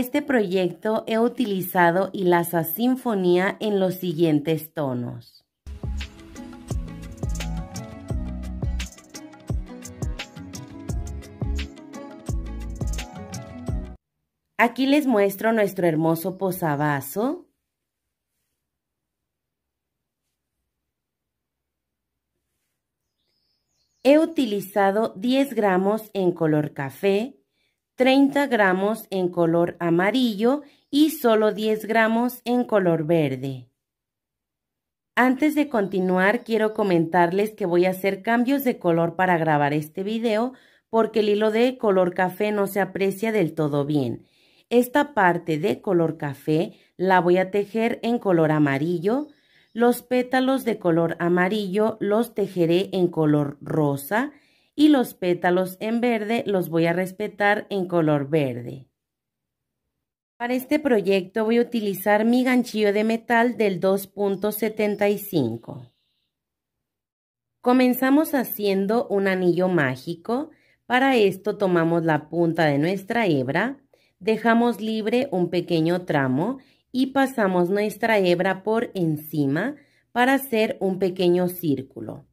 este proyecto he utilizado hilaza Sinfonía en los siguientes tonos. Aquí les muestro nuestro hermoso posabaso. He utilizado 10 gramos en color café, 30 gramos en color amarillo y solo 10 gramos en color verde. Antes de continuar, quiero comentarles que voy a hacer cambios de color para grabar este video porque el hilo de color café no se aprecia del todo bien. Esta parte de color café la voy a tejer en color amarillo. Los pétalos de color amarillo los tejeré en color rosa y los pétalos en verde los voy a respetar en color verde. Para este proyecto voy a utilizar mi ganchillo de metal del 2.75. Comenzamos haciendo un anillo mágico. Para esto tomamos la punta de nuestra hebra, dejamos libre un pequeño tramo y pasamos nuestra hebra por encima para hacer un pequeño círculo.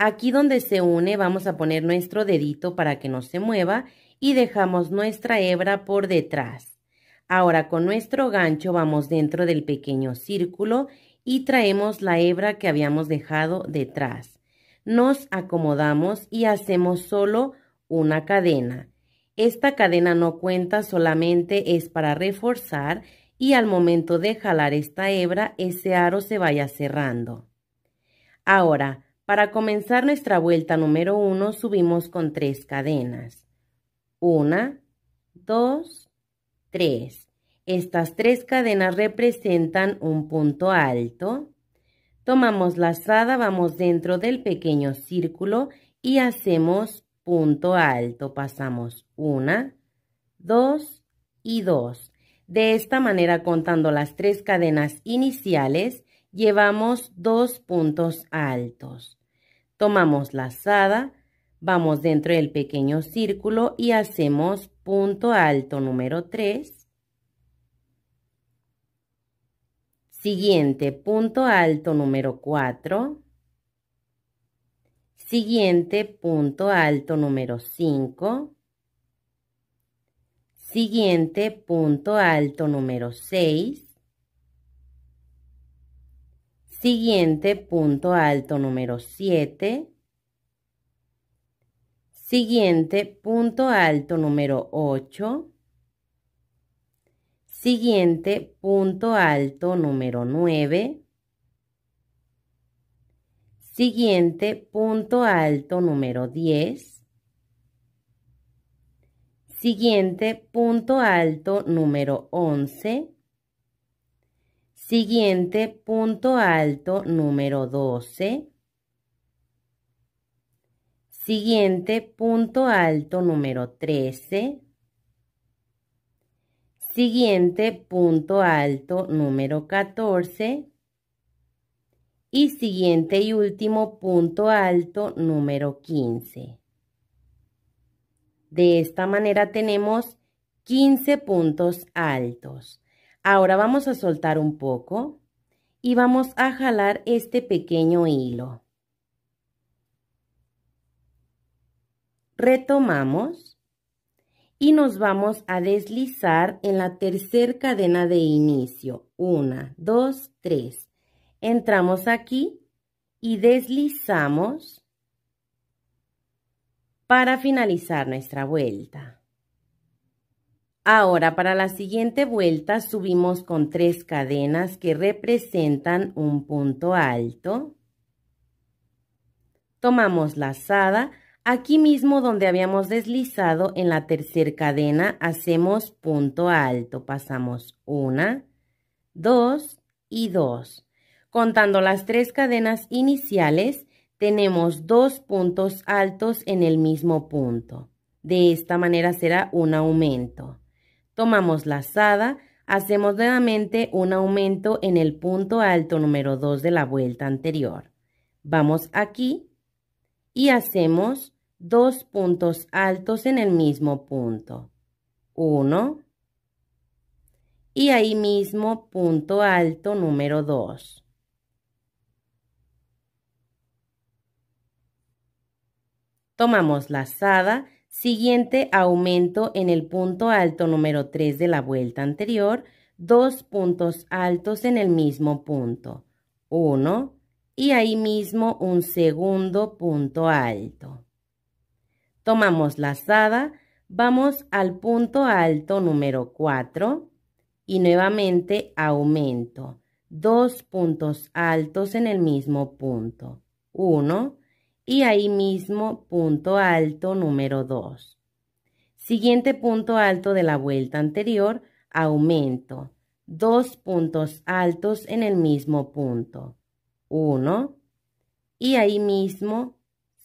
Aquí donde se une vamos a poner nuestro dedito para que no se mueva y dejamos nuestra hebra por detrás. Ahora con nuestro gancho vamos dentro del pequeño círculo y traemos la hebra que habíamos dejado detrás. Nos acomodamos y hacemos solo una cadena. Esta cadena no cuenta, solamente es para reforzar y al momento de jalar esta hebra ese aro se vaya cerrando. Ahora, para comenzar nuestra vuelta número 1 subimos con 3 cadenas. 1, 2, 3. Estas 3 cadenas representan un punto alto. Tomamos lazada, vamos dentro del pequeño círculo y hacemos punto alto. Pasamos 1, 2 y 2. De esta manera contando las 3 cadenas iniciales llevamos dos puntos altos. Tomamos la lazada, vamos dentro del pequeño círculo y hacemos punto alto número 3. Siguiente punto alto número 4. Siguiente punto alto número 5. Siguiente punto alto número 6. Siguiente punto alto número 7. Siguiente punto alto número 8. Siguiente punto alto número 9. Siguiente punto alto número 10. Siguiente punto alto número 11. Siguiente punto alto número 12. Siguiente punto alto número 13. Siguiente punto alto número 14. Y siguiente y último punto alto número 15. De esta manera tenemos 15 puntos altos. Ahora vamos a soltar un poco y vamos a jalar este pequeño hilo. Retomamos y nos vamos a deslizar en la tercer cadena de inicio. Una, dos, tres. Entramos aquí y deslizamos para finalizar nuestra vuelta. Ahora, para la siguiente vuelta, subimos con tres cadenas que representan un punto alto. Tomamos la lazada. Aquí mismo donde habíamos deslizado en la tercera cadena, hacemos punto alto. Pasamos una, dos y dos. Contando las tres cadenas iniciales, tenemos dos puntos altos en el mismo punto. De esta manera será un aumento tomamos la azada, hacemos nuevamente un aumento en el punto alto número 2 de la vuelta anterior. Vamos aquí y hacemos dos puntos altos en el mismo punto. Uno. Y ahí mismo punto alto número 2. Tomamos la lazada Siguiente aumento en el punto alto número 3 de la vuelta anterior, dos puntos altos en el mismo punto, uno, y ahí mismo un segundo punto alto. Tomamos lazada, vamos al punto alto número 4 y nuevamente aumento, dos puntos altos en el mismo punto, uno, y ahí mismo punto alto número 2. Siguiente punto alto de la vuelta anterior, aumento. Dos puntos altos en el mismo punto. 1 y ahí mismo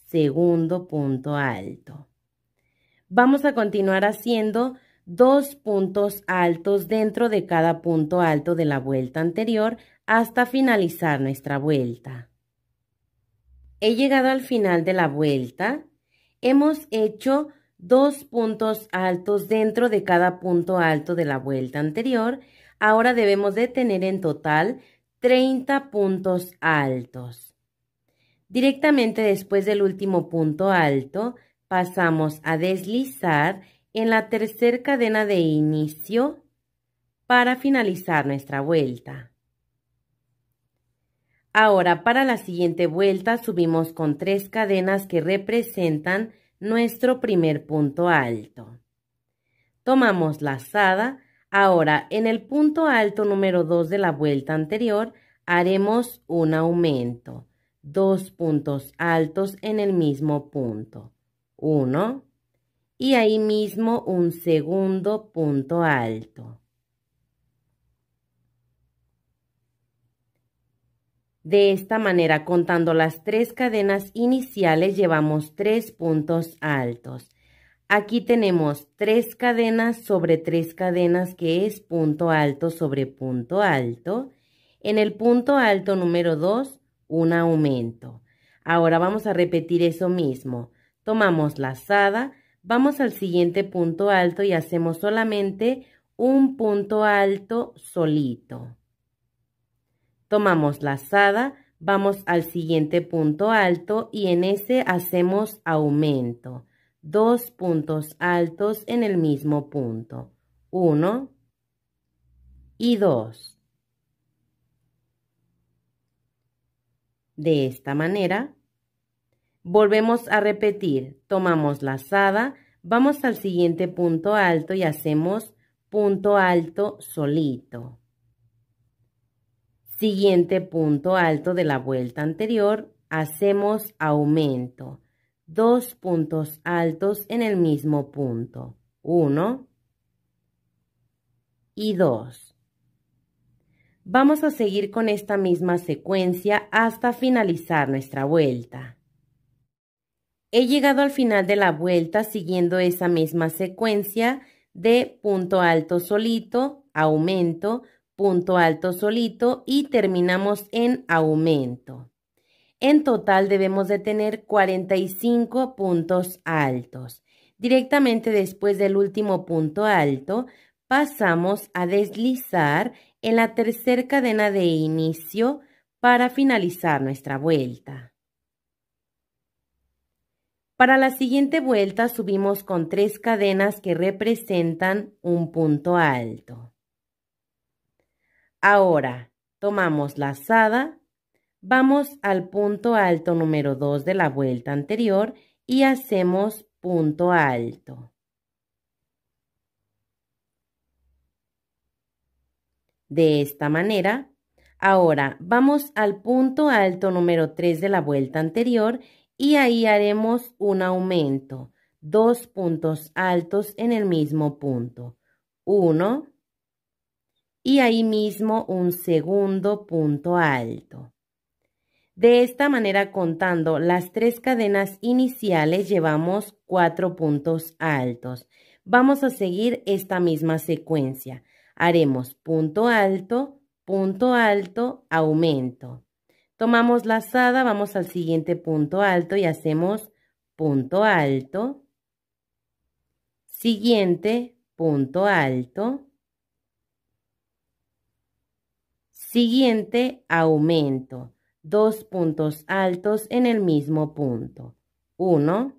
segundo punto alto. Vamos a continuar haciendo dos puntos altos dentro de cada punto alto de la vuelta anterior hasta finalizar nuestra vuelta. He llegado al final de la vuelta. Hemos hecho dos puntos altos dentro de cada punto alto de la vuelta anterior. Ahora debemos de tener en total 30 puntos altos. Directamente después del último punto alto, pasamos a deslizar en la tercera cadena de inicio para finalizar nuestra vuelta. Ahora, para la siguiente vuelta, subimos con tres cadenas que representan nuestro primer punto alto. Tomamos lazada. Ahora, en el punto alto número 2 de la vuelta anterior, haremos un aumento. Dos puntos altos en el mismo punto. Uno. Y ahí mismo un segundo punto alto. De esta manera, contando las tres cadenas iniciales, llevamos tres puntos altos. Aquí tenemos tres cadenas sobre tres cadenas, que es punto alto sobre punto alto. En el punto alto número 2, un aumento. Ahora vamos a repetir eso mismo. Tomamos la lazada, vamos al siguiente punto alto y hacemos solamente un punto alto solito tomamos lazada, vamos al siguiente punto alto y en ese hacemos aumento. Dos puntos altos en el mismo punto. Uno y dos. De esta manera, volvemos a repetir. Tomamos lazada, vamos al siguiente punto alto y hacemos punto alto solito. Siguiente punto alto de la vuelta anterior, hacemos aumento. Dos puntos altos en el mismo punto. Uno y dos. Vamos a seguir con esta misma secuencia hasta finalizar nuestra vuelta. He llegado al final de la vuelta siguiendo esa misma secuencia de punto alto solito, aumento, punto alto solito y terminamos en aumento. En total debemos de tener 45 puntos altos. Directamente después del último punto alto, pasamos a deslizar en la tercera cadena de inicio para finalizar nuestra vuelta. Para la siguiente vuelta subimos con tres cadenas que representan un punto alto. Ahora tomamos la lazada, vamos al punto alto número 2 de la vuelta anterior y hacemos punto alto. De esta manera, ahora vamos al punto alto número 3 de la vuelta anterior y ahí haremos un aumento, dos puntos altos en el mismo punto. 1, y ahí mismo un segundo punto alto. De esta manera contando las tres cadenas iniciales llevamos cuatro puntos altos. Vamos a seguir esta misma secuencia. Haremos punto alto, punto alto, aumento. Tomamos lazada, vamos al siguiente punto alto y hacemos punto alto, siguiente, punto alto, Siguiente aumento. Dos puntos altos en el mismo punto. uno,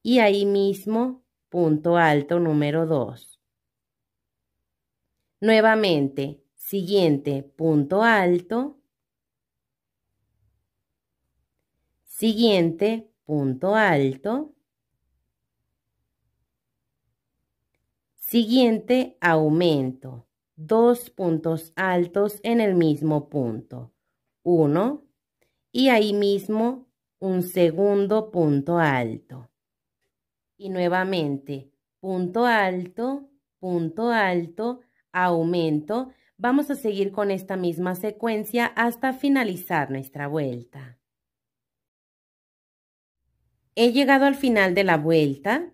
Y ahí mismo, punto alto número 2. Nuevamente, siguiente punto alto. Siguiente punto alto. Siguiente aumento dos puntos altos en el mismo punto. Uno, y ahí mismo un segundo punto alto. Y nuevamente, punto alto, punto alto, aumento. Vamos a seguir con esta misma secuencia hasta finalizar nuestra vuelta. He llegado al final de la vuelta.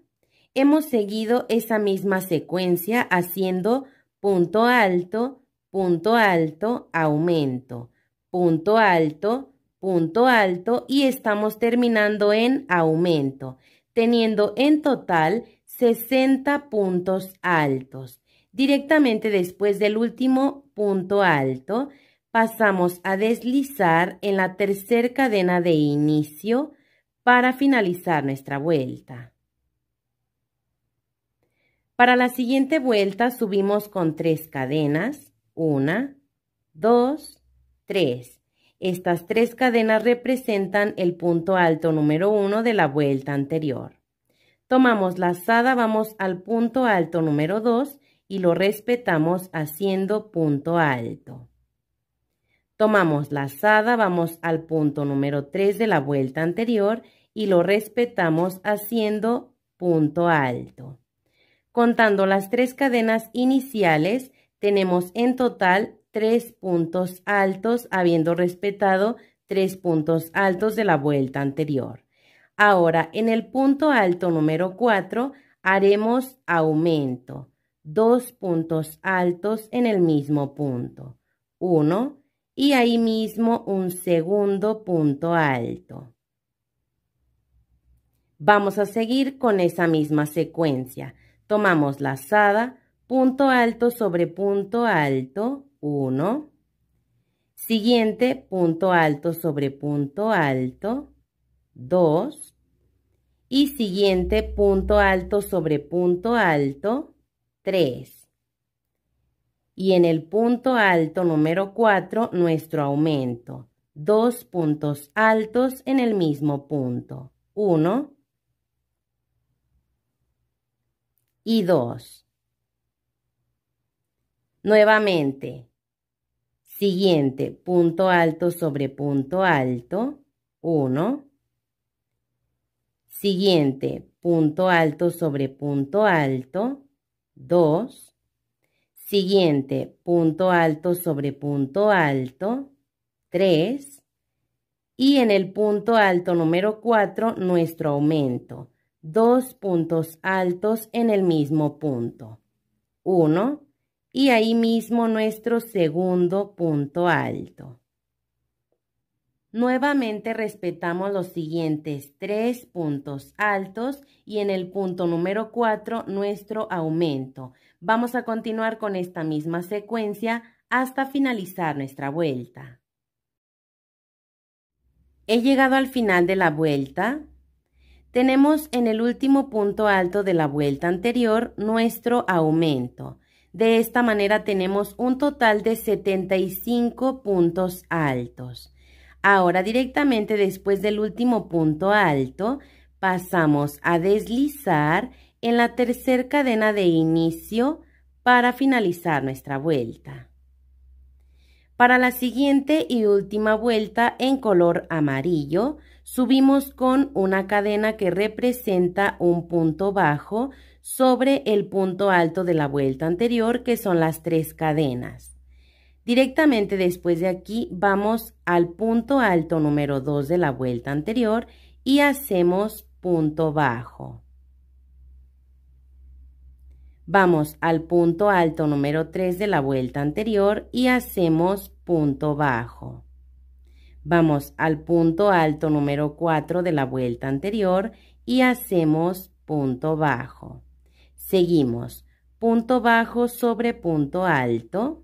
Hemos seguido esa misma secuencia haciendo punto alto, punto alto, aumento, punto alto, punto alto y estamos terminando en aumento, teniendo en total 60 puntos altos. Directamente después del último punto alto, pasamos a deslizar en la tercera cadena de inicio para finalizar nuestra vuelta. Para la siguiente vuelta subimos con tres cadenas, una, dos, tres. Estas tres cadenas representan el punto alto número uno de la vuelta anterior. Tomamos la lazada, vamos al punto alto número 2 y lo respetamos haciendo punto alto. Tomamos la lazada, vamos al punto número 3 de la vuelta anterior y lo respetamos haciendo punto alto. Contando las tres cadenas iniciales, tenemos en total tres puntos altos, habiendo respetado tres puntos altos de la vuelta anterior. Ahora, en el punto alto número 4, haremos aumento. Dos puntos altos en el mismo punto. Uno, y ahí mismo un segundo punto alto. Vamos a seguir con esa misma secuencia. Tomamos lazada, punto alto sobre punto alto, 1. Siguiente, punto alto sobre punto alto, 2. Y siguiente, punto alto sobre punto alto, 3. Y en el punto alto número 4, nuestro aumento. Dos puntos altos en el mismo punto. 1 y 2. Nuevamente, siguiente, punto alto sobre punto alto, 1. Siguiente, punto alto sobre punto alto, 2. Siguiente, punto alto sobre punto alto, 3. Y en el punto alto número 4, nuestro aumento dos puntos altos en el mismo punto. uno y ahí mismo nuestro segundo punto alto. Nuevamente respetamos los siguientes tres puntos altos y en el punto número 4 nuestro aumento. Vamos a continuar con esta misma secuencia hasta finalizar nuestra vuelta. He llegado al final de la vuelta tenemos en el último punto alto de la vuelta anterior nuestro aumento. De esta manera tenemos un total de 75 puntos altos. Ahora directamente después del último punto alto pasamos a deslizar en la tercera cadena de inicio para finalizar nuestra vuelta. Para la siguiente y última vuelta en color amarillo Subimos con una cadena que representa un punto bajo sobre el punto alto de la vuelta anterior, que son las tres cadenas. Directamente después de aquí vamos al punto alto número 2 de la vuelta anterior y hacemos punto bajo. Vamos al punto alto número 3 de la vuelta anterior y hacemos punto bajo. Vamos al punto alto número 4 de la vuelta anterior y hacemos punto bajo. Seguimos. Punto bajo sobre punto alto.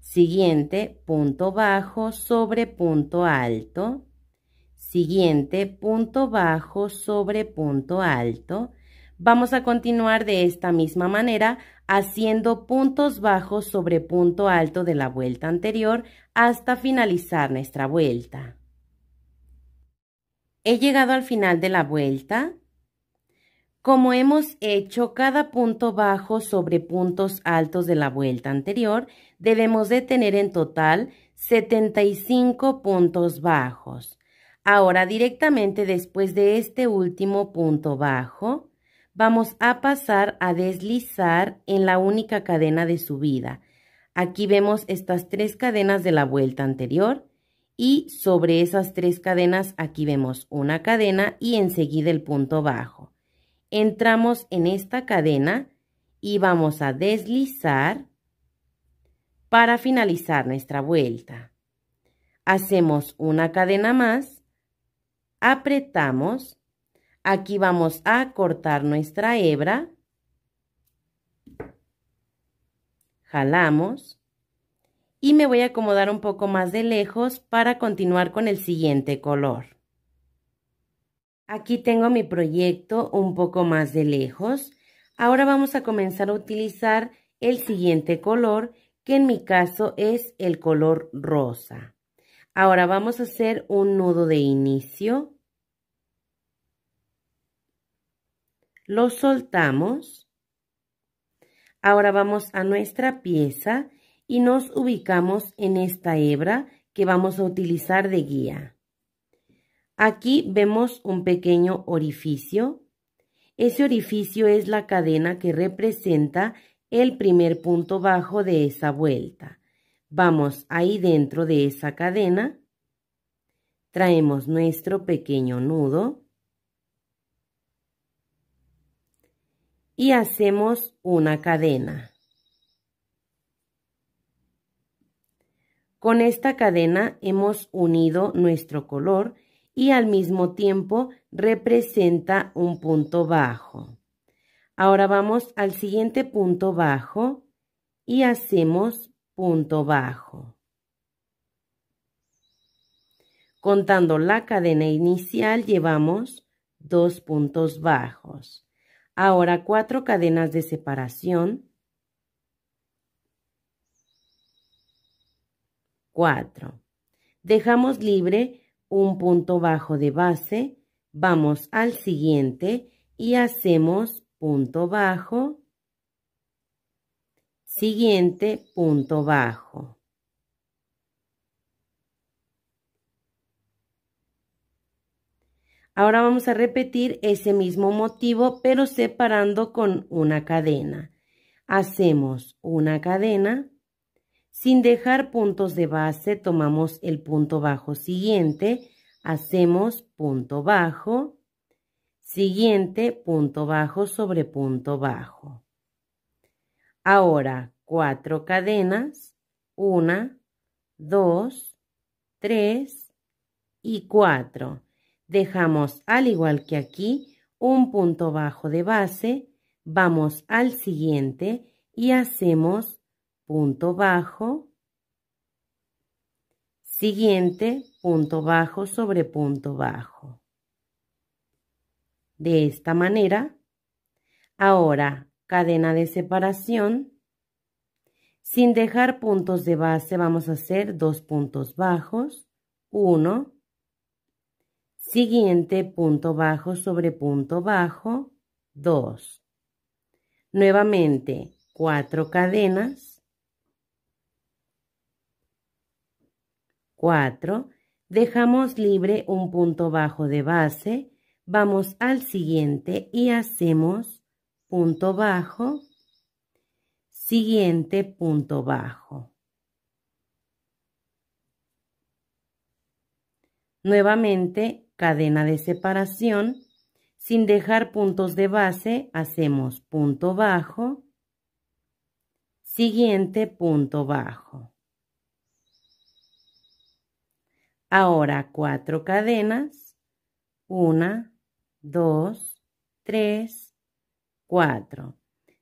Siguiente, punto bajo sobre punto alto. Siguiente, punto bajo sobre punto alto. Vamos a continuar de esta misma manera haciendo puntos bajos sobre punto alto de la vuelta anterior hasta finalizar nuestra vuelta. He llegado al final de la vuelta. Como hemos hecho cada punto bajo sobre puntos altos de la vuelta anterior, debemos de tener en total 75 puntos bajos. Ahora directamente después de este último punto bajo, vamos a pasar a deslizar en la única cadena de subida. Aquí vemos estas tres cadenas de la vuelta anterior y sobre esas tres cadenas aquí vemos una cadena y enseguida el punto bajo. Entramos en esta cadena y vamos a deslizar para finalizar nuestra vuelta. Hacemos una cadena más, apretamos Aquí vamos a cortar nuestra hebra. Jalamos. Y me voy a acomodar un poco más de lejos para continuar con el siguiente color. Aquí tengo mi proyecto un poco más de lejos. Ahora vamos a comenzar a utilizar el siguiente color, que en mi caso es el color rosa. Ahora vamos a hacer un nudo de inicio. lo soltamos. Ahora vamos a nuestra pieza y nos ubicamos en esta hebra que vamos a utilizar de guía. Aquí vemos un pequeño orificio. Ese orificio es la cadena que representa el primer punto bajo de esa vuelta. Vamos ahí dentro de esa cadena, traemos nuestro pequeño nudo, y hacemos una cadena. Con esta cadena hemos unido nuestro color y al mismo tiempo representa un punto bajo. Ahora vamos al siguiente punto bajo y hacemos punto bajo. Contando la cadena inicial llevamos dos puntos bajos. Ahora cuatro cadenas de separación. Cuatro. Dejamos libre un punto bajo de base, vamos al siguiente y hacemos punto bajo, siguiente, punto bajo. Ahora vamos a repetir ese mismo motivo, pero separando con una cadena. Hacemos una cadena. Sin dejar puntos de base, tomamos el punto bajo siguiente. Hacemos punto bajo. Siguiente, punto bajo sobre punto bajo. Ahora, cuatro cadenas. Una, dos, tres y cuatro dejamos al igual que aquí un punto bajo de base, vamos al siguiente y hacemos punto bajo, siguiente, punto bajo sobre punto bajo. De esta manera, ahora cadena de separación, sin dejar puntos de base vamos a hacer dos puntos bajos, uno Siguiente, punto bajo sobre punto bajo, dos. Nuevamente, cuatro cadenas, cuatro. Dejamos libre un punto bajo de base, vamos al siguiente y hacemos punto bajo, siguiente punto bajo. Nuevamente cadena de separación, sin dejar puntos de base, hacemos punto bajo, siguiente punto bajo. Ahora cuatro cadenas, una, dos, tres, cuatro.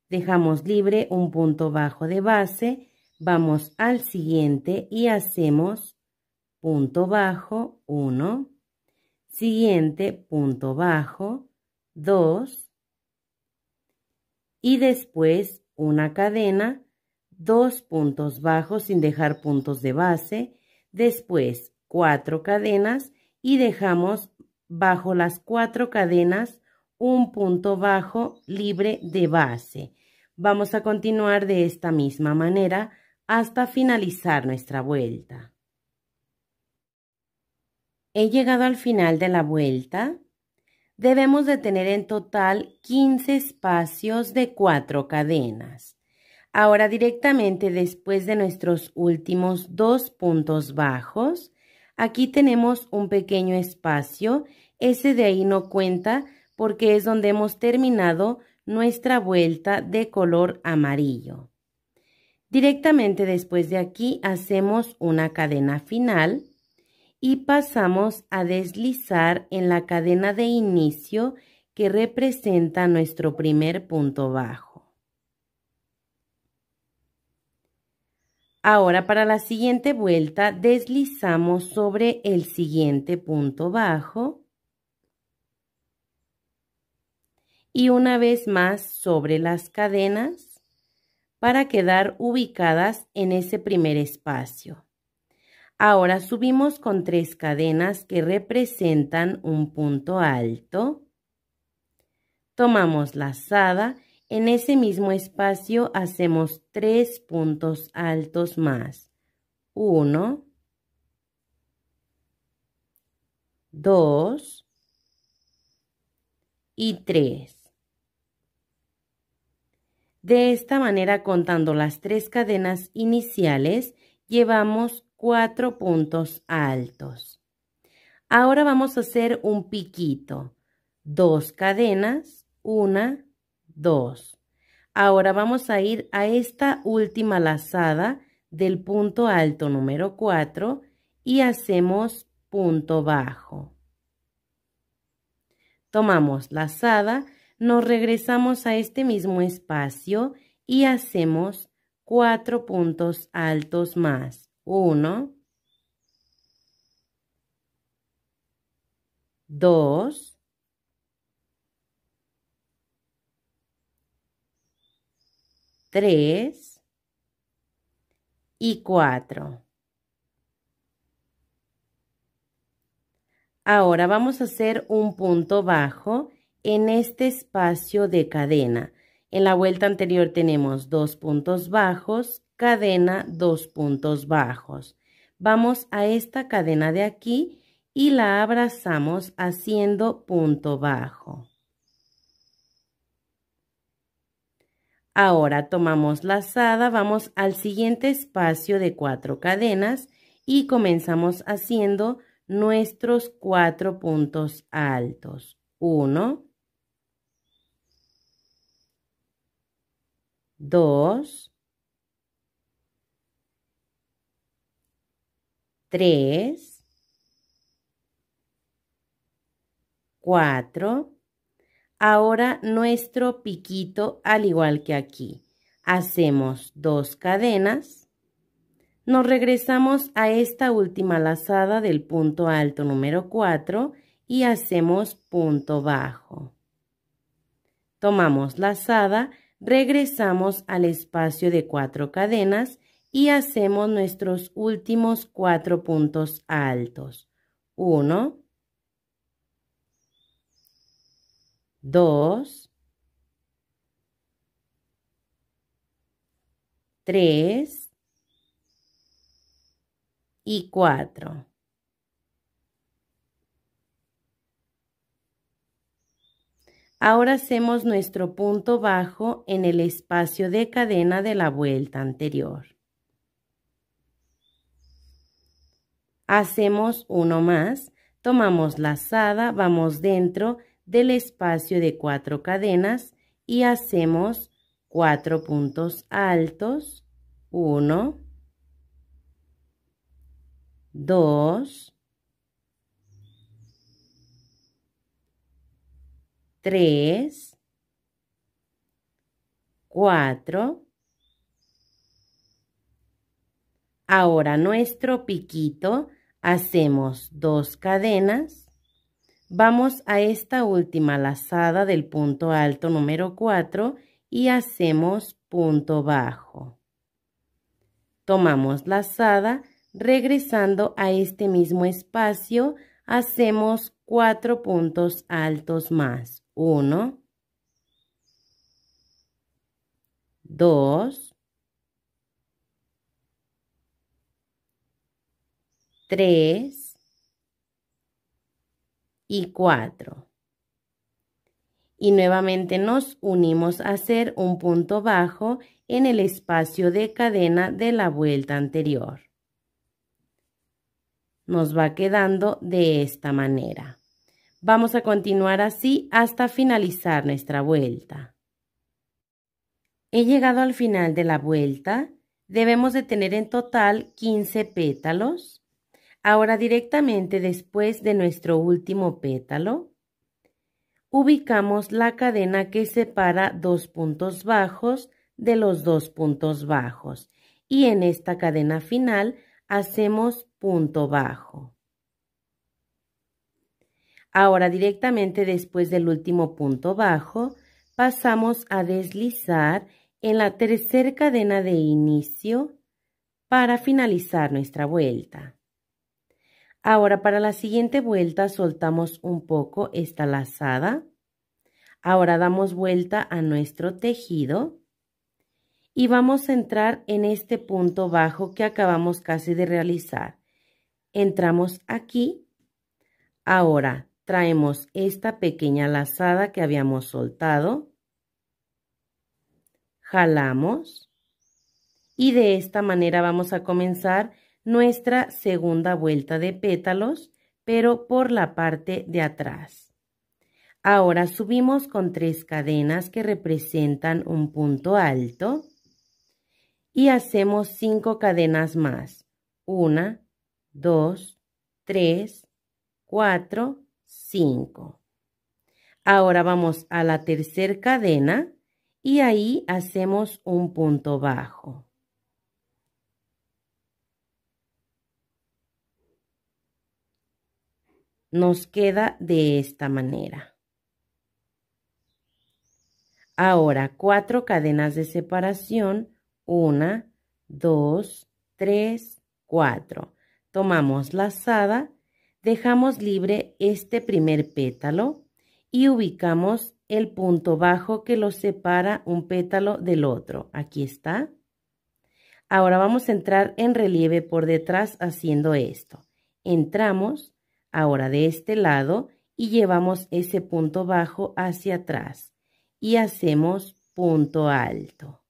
Dejamos libre un punto bajo de base, vamos al siguiente y hacemos punto bajo, uno Siguiente, punto bajo, dos Y después una cadena, dos puntos bajos sin dejar puntos de base. Después cuatro cadenas y dejamos bajo las cuatro cadenas un punto bajo libre de base. Vamos a continuar de esta misma manera hasta finalizar nuestra vuelta he llegado al final de la vuelta. Debemos de tener en total 15 espacios de 4 cadenas. Ahora directamente después de nuestros últimos dos puntos bajos, aquí tenemos un pequeño espacio, ese de ahí no cuenta porque es donde hemos terminado nuestra vuelta de color amarillo. Directamente después de aquí hacemos una cadena final y pasamos a deslizar en la cadena de inicio que representa nuestro primer punto bajo. Ahora para la siguiente vuelta deslizamos sobre el siguiente punto bajo y una vez más sobre las cadenas para quedar ubicadas en ese primer espacio. Ahora subimos con tres cadenas que representan un punto alto. Tomamos lazada. En ese mismo espacio hacemos tres puntos altos más. Uno. Dos. Y tres. De esta manera, contando las tres cadenas iniciales, llevamos cuatro puntos altos. Ahora vamos a hacer un piquito. Dos cadenas, una, dos. Ahora vamos a ir a esta última lazada del punto alto número 4 y hacemos punto bajo. Tomamos lazada, nos regresamos a este mismo espacio y hacemos cuatro puntos altos más. 1, 2, 3 y 4. Ahora vamos a hacer un punto bajo en este espacio de cadena. En la vuelta anterior tenemos dos puntos bajos cadena, dos puntos bajos. Vamos a esta cadena de aquí y la abrazamos haciendo punto bajo. Ahora tomamos lazada, vamos al siguiente espacio de cuatro cadenas y comenzamos haciendo nuestros cuatro puntos altos. Uno, dos, 3, 4. Ahora nuestro piquito, al igual que aquí, hacemos dos cadenas. Nos regresamos a esta última lazada del punto alto número 4 y hacemos punto bajo. Tomamos lazada, regresamos al espacio de cuatro cadenas y hacemos nuestros últimos cuatro puntos altos. 1, 2, 3 y 4. Ahora hacemos nuestro punto bajo en el espacio de cadena de la vuelta anterior. Hacemos uno más, tomamos la lazada, vamos dentro del espacio de cuatro cadenas y hacemos cuatro puntos altos, uno, dos, tres, cuatro. Ahora nuestro piquito hacemos dos cadenas, vamos a esta última lazada del punto alto número 4 y hacemos punto bajo. Tomamos lazada, regresando a este mismo espacio, hacemos cuatro puntos altos más. 1, 2, 3 y 4. Y nuevamente nos unimos a hacer un punto bajo en el espacio de cadena de la vuelta anterior. Nos va quedando de esta manera. Vamos a continuar así hasta finalizar nuestra vuelta. He llegado al final de la vuelta. Debemos de tener en total 15 pétalos Ahora directamente después de nuestro último pétalo, ubicamos la cadena que separa dos puntos bajos de los dos puntos bajos y en esta cadena final hacemos punto bajo. Ahora directamente después del último punto bajo, pasamos a deslizar en la tercera cadena de inicio para finalizar nuestra vuelta. Ahora para la siguiente vuelta soltamos un poco esta lazada. Ahora damos vuelta a nuestro tejido y vamos a entrar en este punto bajo que acabamos casi de realizar. Entramos aquí. Ahora traemos esta pequeña lazada que habíamos soltado. Jalamos. Y de esta manera vamos a comenzar nuestra segunda vuelta de pétalos, pero por la parte de atrás. Ahora subimos con tres cadenas que representan un punto alto y hacemos cinco cadenas más. Una, dos, tres, cuatro, cinco. Ahora vamos a la tercera cadena y ahí hacemos un punto bajo. nos queda de esta manera. Ahora, cuatro cadenas de separación. Una, dos, tres, cuatro. Tomamos lazada, dejamos libre este primer pétalo y ubicamos el punto bajo que lo separa un pétalo del otro. Aquí está. Ahora vamos a entrar en relieve por detrás haciendo esto. Entramos, Ahora de este lado y llevamos ese punto bajo hacia atrás y hacemos punto alto.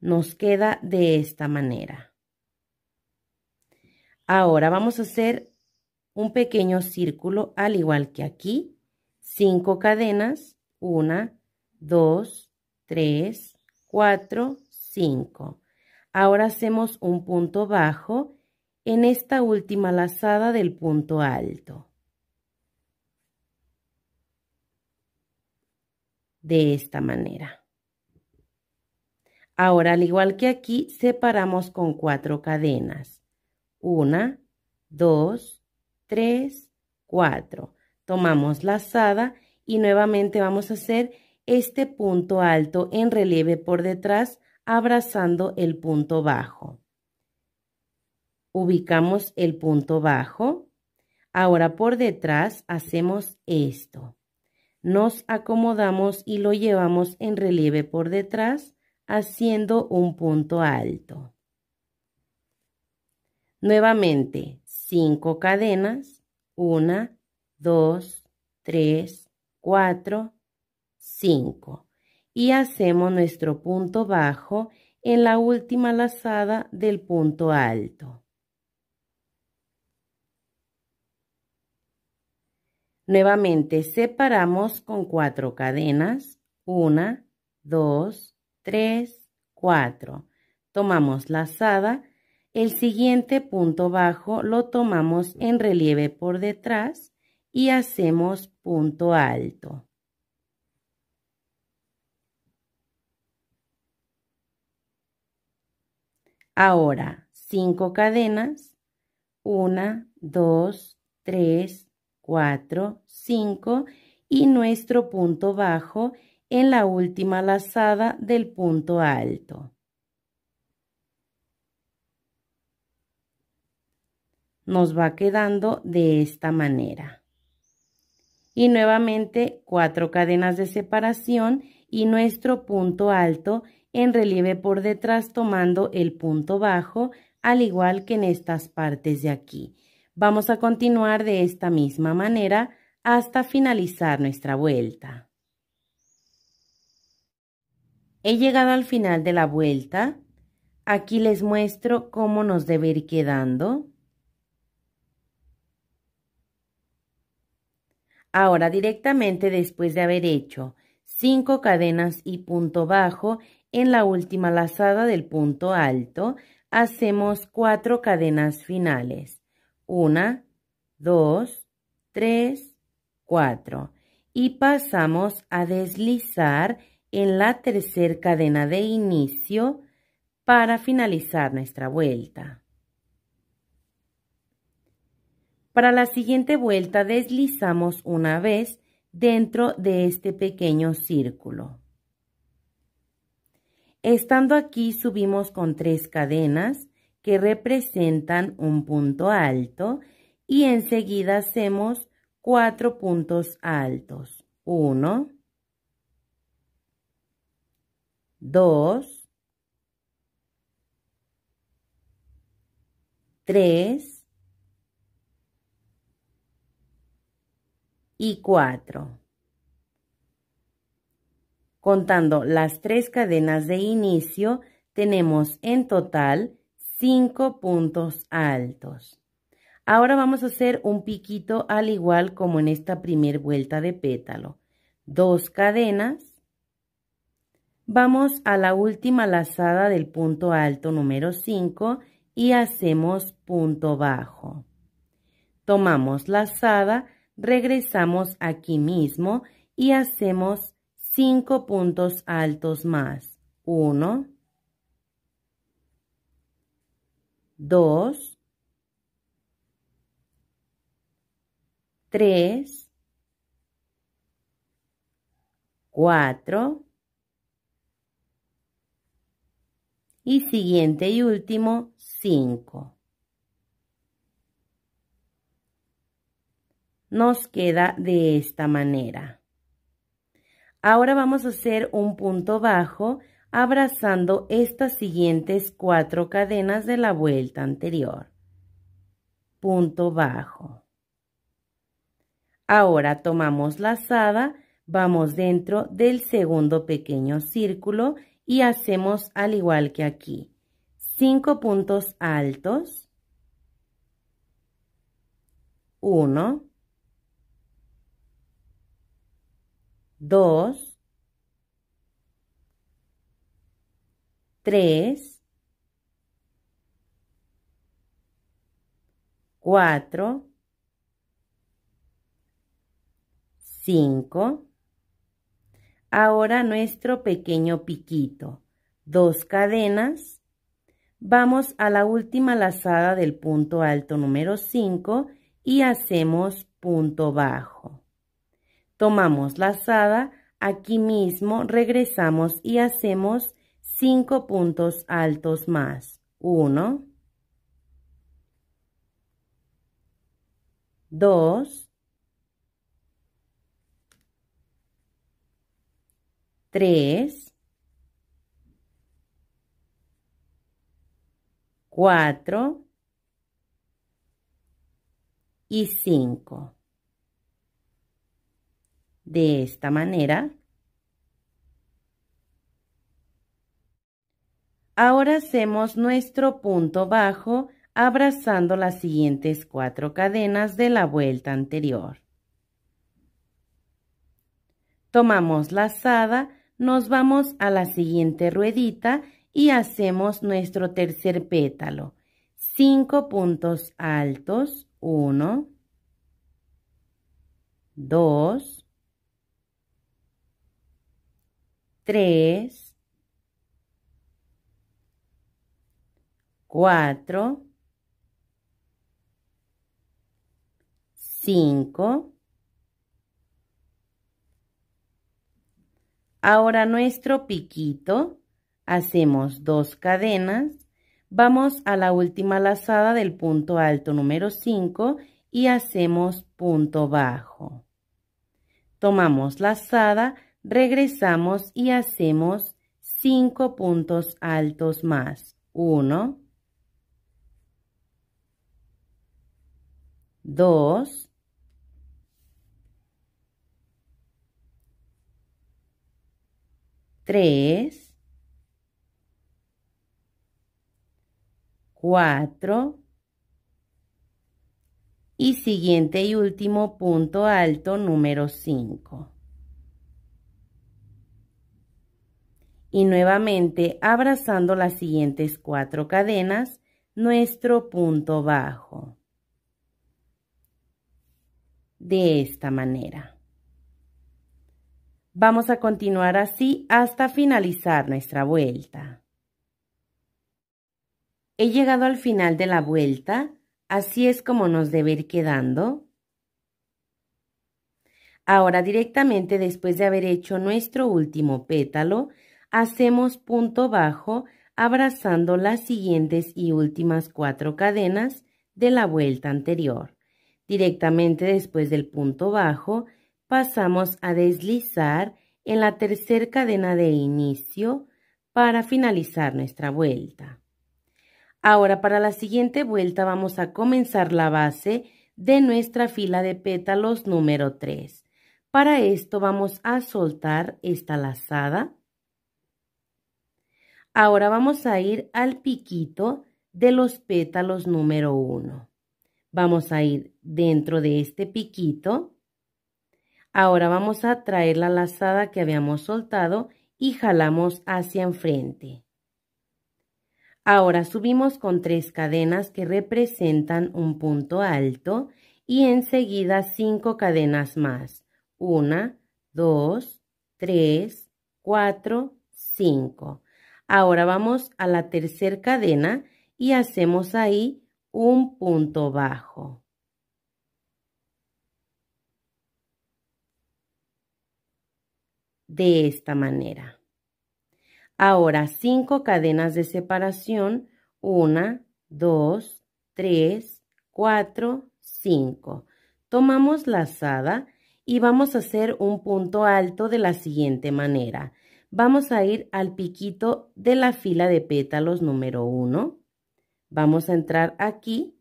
Nos queda de esta manera. Ahora vamos a hacer un pequeño círculo al igual que aquí. Cinco cadenas. Una, dos, tres, cuatro, cinco. Ahora hacemos un punto bajo en esta última lazada del punto alto. De esta manera. Ahora, al igual que aquí, separamos con cuatro cadenas. Una, dos, tres, cuatro. Tomamos lazada y nuevamente vamos a hacer este punto alto en relieve por detrás, abrazando el punto bajo ubicamos el punto bajo. Ahora por detrás hacemos esto. Nos acomodamos y lo llevamos en relieve por detrás haciendo un punto alto. Nuevamente, 5 cadenas, 1, 2, 3, 4, 5. Y hacemos nuestro punto bajo en la última lazada del punto alto. Nuevamente separamos con cuatro cadenas. Una, dos, tres, cuatro. Tomamos lazada. El siguiente punto bajo lo tomamos en relieve por detrás y hacemos punto alto. Ahora, cinco cadenas. Una, dos, tres, 4, 5 y nuestro punto bajo en la última lazada del punto alto. Nos va quedando de esta manera. Y nuevamente cuatro cadenas de separación y nuestro punto alto en relieve por detrás tomando el punto bajo al igual que en estas partes de aquí. Vamos a continuar de esta misma manera hasta finalizar nuestra vuelta. He llegado al final de la vuelta. Aquí les muestro cómo nos debe ir quedando. Ahora directamente después de haber hecho 5 cadenas y punto bajo en la última lazada del punto alto, hacemos 4 cadenas finales. Una, dos, tres, cuatro. Y pasamos a deslizar en la tercera cadena de inicio para finalizar nuestra vuelta. Para la siguiente vuelta deslizamos una vez dentro de este pequeño círculo. Estando aquí subimos con tres cadenas que representan un punto alto y enseguida hacemos cuatro puntos altos. Uno, dos, tres y cuatro. Contando las tres cadenas de inicio, tenemos en total 5 puntos altos. Ahora vamos a hacer un piquito al igual como en esta primer vuelta de pétalo. Dos cadenas. Vamos a la última lazada del punto alto número 5 y hacemos punto bajo. Tomamos lazada, regresamos aquí mismo y hacemos 5 puntos altos más. uno 2, 3, 4 y siguiente y último 5. Nos queda de esta manera. Ahora vamos a hacer un punto bajo abrazando estas siguientes cuatro cadenas de la vuelta anterior. Punto bajo. Ahora tomamos lazada, vamos dentro del segundo pequeño círculo y hacemos al igual que aquí. Cinco puntos altos. Uno. Dos. 3, 4, 5. Ahora nuestro pequeño piquito. Dos cadenas. Vamos a la última lazada del punto alto número 5 y hacemos punto bajo. Tomamos lazada, aquí mismo regresamos y hacemos 5 puntos altos más. 1, 2, 3, 4 y 5. De esta manera Ahora hacemos nuestro punto bajo abrazando las siguientes cuatro cadenas de la vuelta anterior. Tomamos lazada, nos vamos a la siguiente ruedita y hacemos nuestro tercer pétalo. 5 puntos altos, 1, 2, 3, 4, 5. Ahora nuestro piquito, hacemos dos cadenas, vamos a la última lazada del punto alto número 5 y hacemos punto bajo. Tomamos lazada, regresamos y hacemos 5 puntos altos más. 1, 2, 3, 4 y siguiente y último punto alto número 5. Y nuevamente abrazando las siguientes cuatro cadenas, nuestro punto bajo de esta manera. Vamos a continuar así hasta finalizar nuestra vuelta. He llegado al final de la vuelta, así es como nos debe ir quedando. Ahora directamente después de haber hecho nuestro último pétalo, hacemos punto bajo abrazando las siguientes y últimas cuatro cadenas de la vuelta anterior. Directamente después del punto bajo, pasamos a deslizar en la tercera cadena de inicio para finalizar nuestra vuelta. Ahora para la siguiente vuelta vamos a comenzar la base de nuestra fila de pétalos número 3. Para esto vamos a soltar esta lazada. Ahora vamos a ir al piquito de los pétalos número 1. Vamos a ir dentro de este piquito. Ahora vamos a traer la lazada que habíamos soltado y jalamos hacia enfrente. Ahora subimos con tres cadenas que representan un punto alto y enseguida cinco cadenas más. Una, dos, tres, cuatro, cinco. Ahora vamos a la tercera cadena y hacemos ahí un punto bajo. De esta manera. Ahora, cinco cadenas de separación. Una, dos, tres, cuatro, cinco. Tomamos lazada y vamos a hacer un punto alto de la siguiente manera. Vamos a ir al piquito de la fila de pétalos número uno Vamos a entrar aquí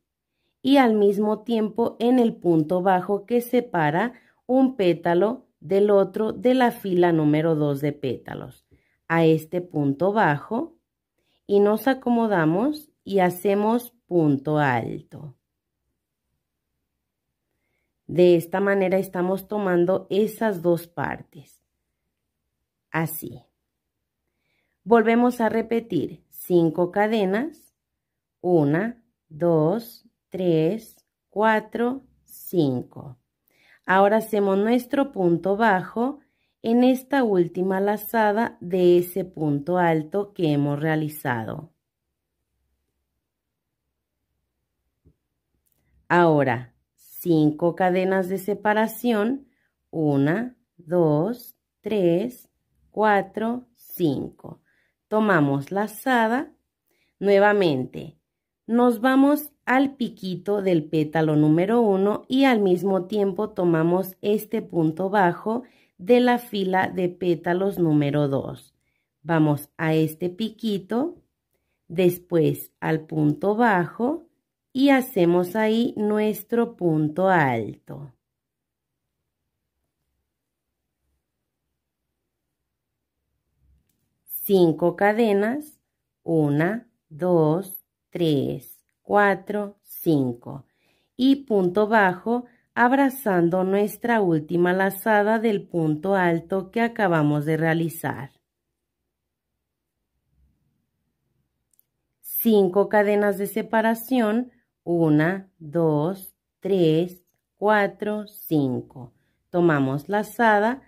y al mismo tiempo en el punto bajo que separa un pétalo del otro de la fila número 2 de pétalos. A este punto bajo y nos acomodamos y hacemos punto alto. De esta manera estamos tomando esas dos partes. Así. Volvemos a repetir 5 cadenas 1, 2, 3, 4, 5. Ahora hacemos nuestro punto bajo en esta última lazada de ese punto alto que hemos realizado. Ahora, 5 cadenas de separación, 1, 2, 3, 4, 5. Tomamos lazada, nuevamente nos vamos al piquito del pétalo número 1 y al mismo tiempo tomamos este punto bajo de la fila de pétalos número 2. Vamos a este piquito, después al punto bajo y hacemos ahí nuestro punto alto. Cinco cadenas, una, dos, 3, 4, 5 y punto bajo abrazando nuestra última lazada del punto alto que acabamos de realizar. 5 cadenas de separación, 1, 2, 3, 4, 5. Tomamos lazada,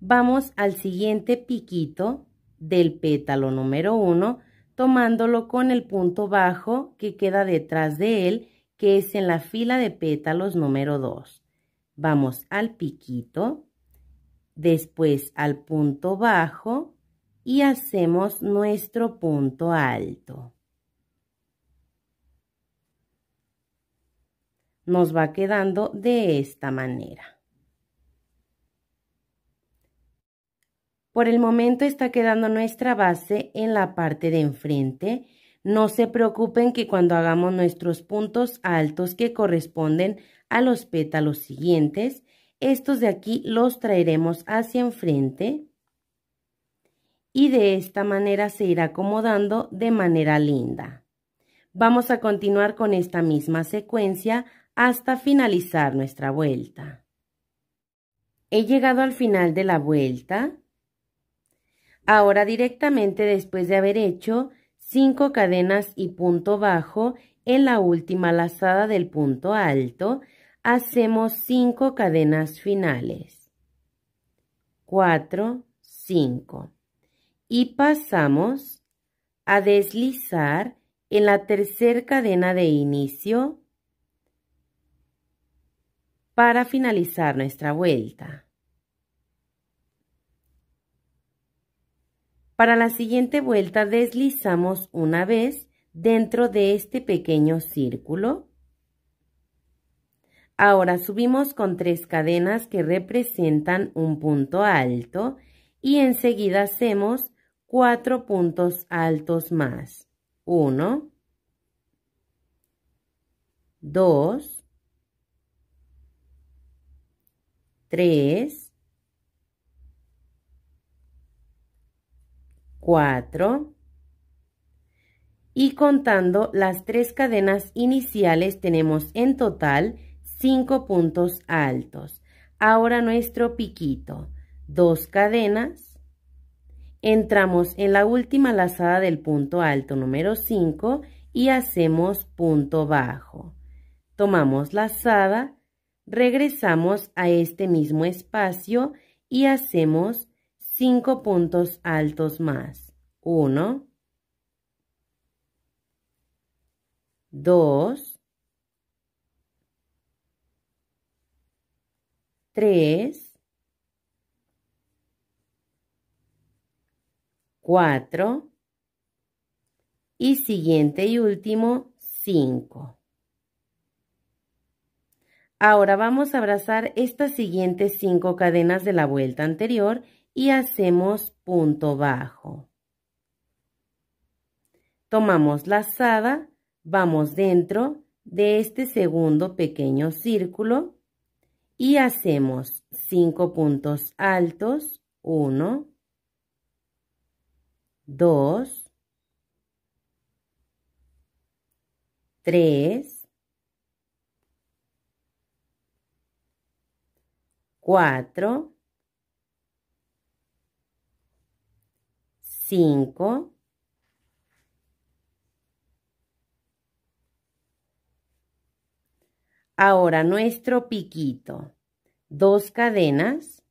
vamos al siguiente piquito del pétalo número 1, tomándolo con el punto bajo que queda detrás de él, que es en la fila de pétalos número 2. Vamos al piquito, después al punto bajo y hacemos nuestro punto alto. Nos va quedando de esta manera. Por el momento está quedando nuestra base en la parte de enfrente. No se preocupen que cuando hagamos nuestros puntos altos que corresponden a los pétalos siguientes, estos de aquí los traeremos hacia enfrente y de esta manera se irá acomodando de manera linda. Vamos a continuar con esta misma secuencia hasta finalizar nuestra vuelta. He llegado al final de la vuelta. Ahora directamente después de haber hecho cinco cadenas y punto bajo en la última lazada del punto alto, hacemos cinco cadenas finales. 4, 5. Y pasamos a deslizar en la tercera cadena de inicio para finalizar nuestra vuelta. Para la siguiente vuelta deslizamos una vez dentro de este pequeño círculo. Ahora subimos con tres cadenas que representan un punto alto y enseguida hacemos cuatro puntos altos más. Uno, dos, tres, 4 y contando las tres cadenas iniciales tenemos en total 5 puntos altos. Ahora nuestro piquito, dos cadenas, entramos en la última lazada del punto alto número 5 y hacemos punto bajo. Tomamos lazada, regresamos a este mismo espacio y hacemos cinco puntos altos más. Uno, dos, tres, cuatro y siguiente y último cinco. Ahora vamos a abrazar estas siguientes cinco cadenas de la vuelta anterior y hacemos punto bajo. Tomamos la lazada, vamos dentro de este segundo pequeño círculo y hacemos cinco puntos altos, Uno. Dos. Tres. Cuatro. 5, Ahora nuestro piquito, dos cadenas.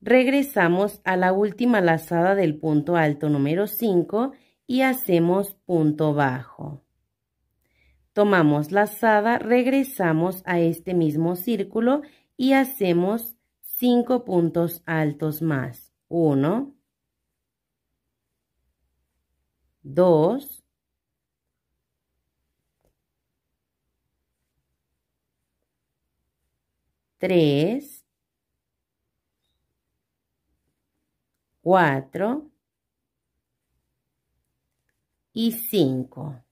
Regresamos a la última lazada del punto alto número 5 y hacemos punto bajo. Tomamos lazada, regresamos a este mismo círculo y hacemos 5 puntos altos más. 1, 2, 3, 4 y 5.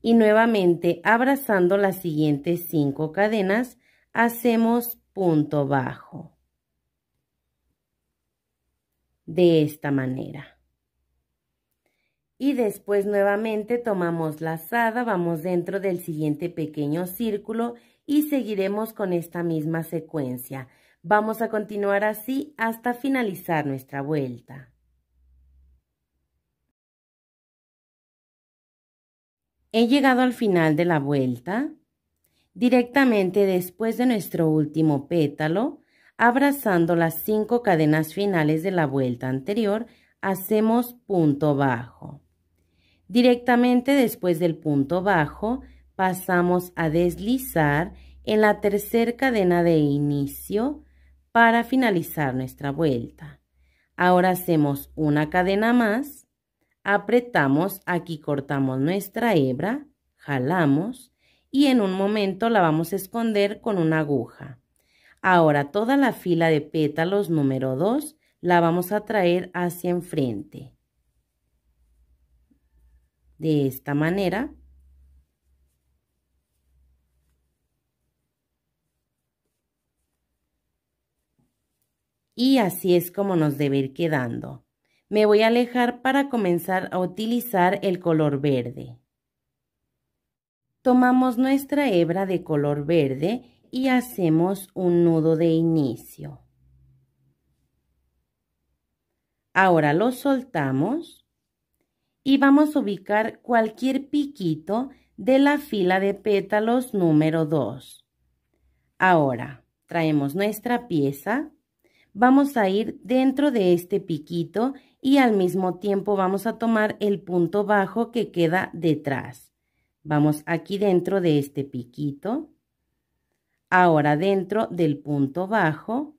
Y nuevamente abrazando las siguientes 5 cadenas, hacemos punto bajo de esta manera. Y después nuevamente tomamos lazada, vamos dentro del siguiente pequeño círculo y seguiremos con esta misma secuencia. Vamos a continuar así hasta finalizar nuestra vuelta. He llegado al final de la vuelta. Directamente después de nuestro último pétalo, abrazando las cinco cadenas finales de la vuelta anterior, hacemos punto bajo. Directamente después del punto bajo, pasamos a deslizar en la tercera cadena de inicio para finalizar nuestra vuelta. Ahora hacemos una cadena más, apretamos, aquí cortamos nuestra hebra, jalamos y en un momento la vamos a esconder con una aguja. Ahora, toda la fila de pétalos número 2 la vamos a traer hacia enfrente. De esta manera. Y así es como nos debe ir quedando. Me voy a alejar para comenzar a utilizar el color verde. Tomamos nuestra hebra de color verde y hacemos un nudo de inicio. Ahora lo soltamos y vamos a ubicar cualquier piquito de la fila de pétalos número 2. Ahora traemos nuestra pieza, vamos a ir dentro de este piquito y al mismo tiempo vamos a tomar el punto bajo que queda detrás. Vamos aquí dentro de este piquito ahora dentro del punto bajo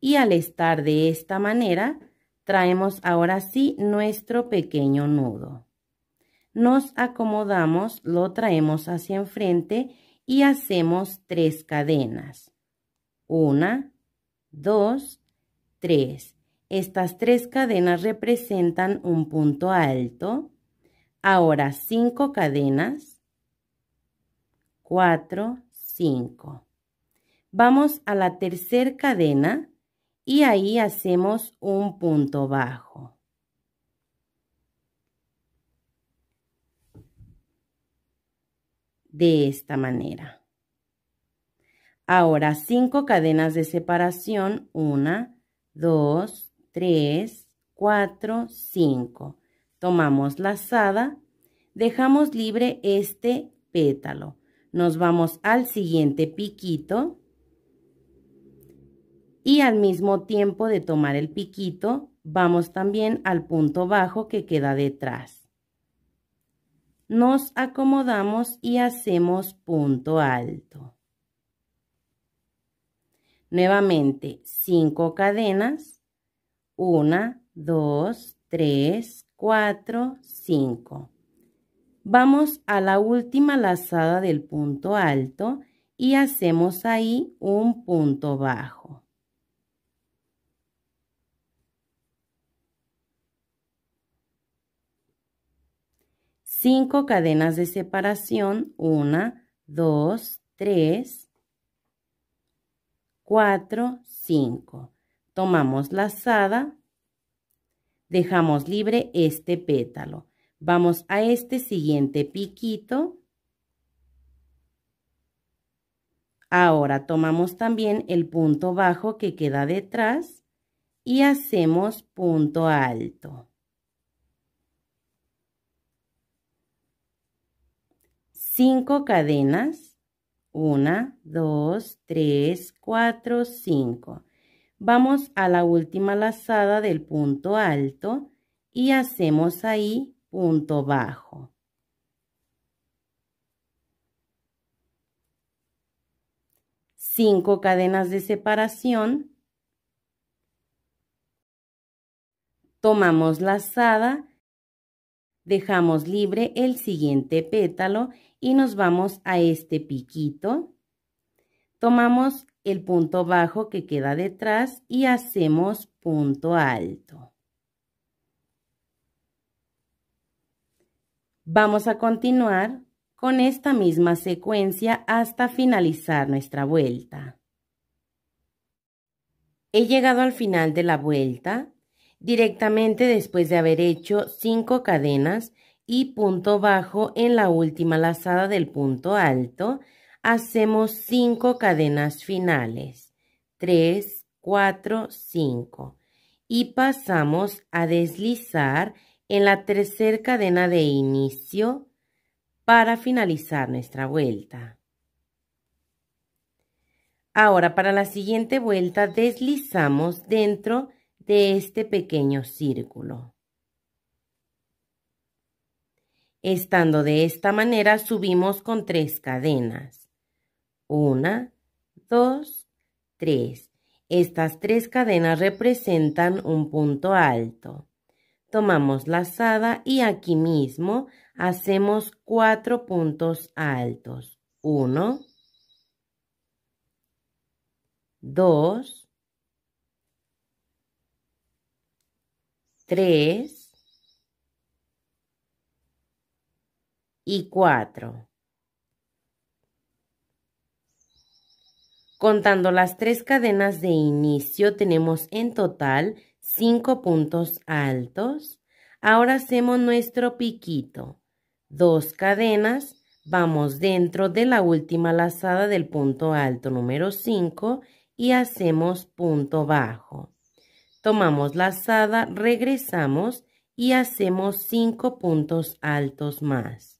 y al estar de esta manera traemos ahora sí nuestro pequeño nudo. Nos acomodamos, lo traemos hacia enfrente y hacemos tres cadenas. Una, dos, tres. Estas tres cadenas representan un punto alto. Ahora cinco cadenas. Cuatro, cinco. Vamos a la tercera cadena y ahí hacemos un punto bajo. De esta manera. Ahora, cinco cadenas de separación. Una, dos, tres, cuatro, cinco. Tomamos lazada, dejamos libre este pétalo. Nos vamos al siguiente piquito y al mismo tiempo de tomar el piquito, vamos también al punto bajo que queda detrás. Nos acomodamos y hacemos punto alto. Nuevamente, 5 cadenas. 1, 2, 3, 4, 5. Vamos a la última lazada del punto alto y hacemos ahí un punto bajo. cinco cadenas de separación, una 2, tres 4, 5. Tomamos lazada, dejamos libre este pétalo. Vamos a este siguiente piquito. Ahora tomamos también el punto bajo que queda detrás y hacemos punto alto. cinco cadenas. una, dos, tres, cuatro, cinco. Vamos a la última lazada del punto alto y hacemos ahí punto bajo. Cinco cadenas de separación. Tomamos lazada, dejamos libre el siguiente pétalo y nos vamos a este piquito. Tomamos el punto bajo que queda detrás y hacemos punto alto. Vamos a continuar con esta misma secuencia hasta finalizar nuestra vuelta. He llegado al final de la vuelta. Directamente después de haber hecho cinco cadenas, y punto bajo en la última lazada del punto alto, hacemos 5 cadenas finales, 3, 4, 5, y pasamos a deslizar en la tercera cadena de inicio para finalizar nuestra vuelta. Ahora para la siguiente vuelta deslizamos dentro de este pequeño círculo. Estando de esta manera, subimos con tres cadenas. Una, dos, tres. Estas tres cadenas representan un punto alto. Tomamos lazada y aquí mismo hacemos cuatro puntos altos. Uno, dos, tres, y cuatro. Contando las tres cadenas de inicio, tenemos en total cinco puntos altos. Ahora hacemos nuestro piquito. Dos cadenas, vamos dentro de la última lazada del punto alto número 5 y hacemos punto bajo. Tomamos lazada, regresamos y hacemos cinco puntos altos más.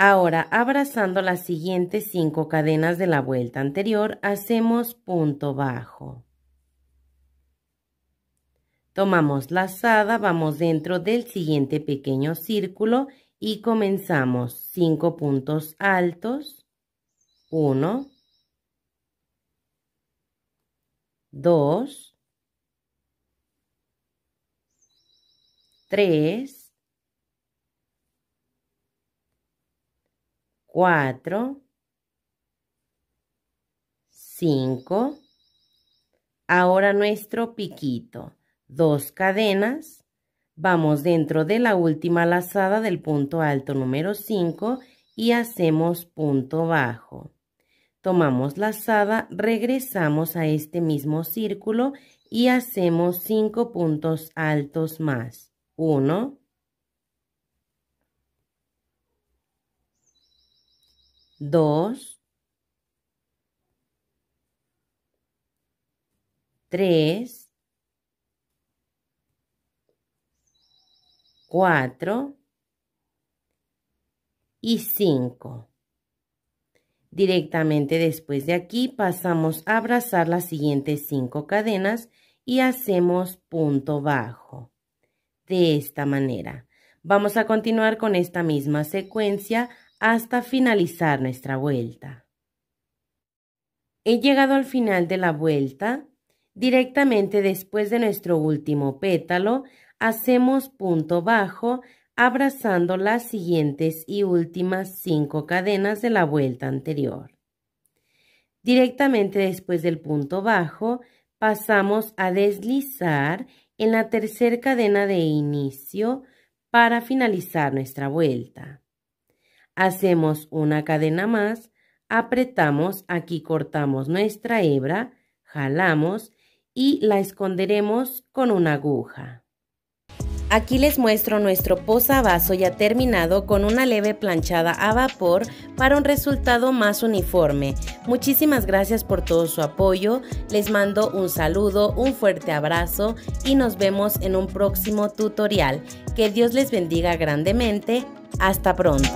Ahora, abrazando las siguientes cinco cadenas de la vuelta anterior, hacemos punto bajo. Tomamos lazada, vamos dentro del siguiente pequeño círculo y comenzamos cinco puntos altos. 1, 2, 3, 4, 5. Ahora nuestro piquito. Dos cadenas. Vamos dentro de la última lazada del punto alto número 5 y hacemos punto bajo. Tomamos lazada, regresamos a este mismo círculo y hacemos 5 puntos altos más. 1, dos, tres, cuatro y cinco. Directamente después de aquí pasamos a abrazar las siguientes cinco cadenas y hacemos punto bajo. De esta manera. Vamos a continuar con esta misma secuencia hasta finalizar nuestra vuelta. He llegado al final de la vuelta. Directamente después de nuestro último pétalo, hacemos punto bajo abrazando las siguientes y últimas cinco cadenas de la vuelta anterior. Directamente después del punto bajo, pasamos a deslizar en la tercera cadena de inicio para finalizar nuestra vuelta. Hacemos una cadena más, apretamos, aquí cortamos nuestra hebra, jalamos y la esconderemos con una aguja. Aquí les muestro nuestro posavaso ya terminado con una leve planchada a vapor para un resultado más uniforme. Muchísimas gracias por todo su apoyo, les mando un saludo, un fuerte abrazo y nos vemos en un próximo tutorial. Que Dios les bendiga grandemente. Hasta pronto.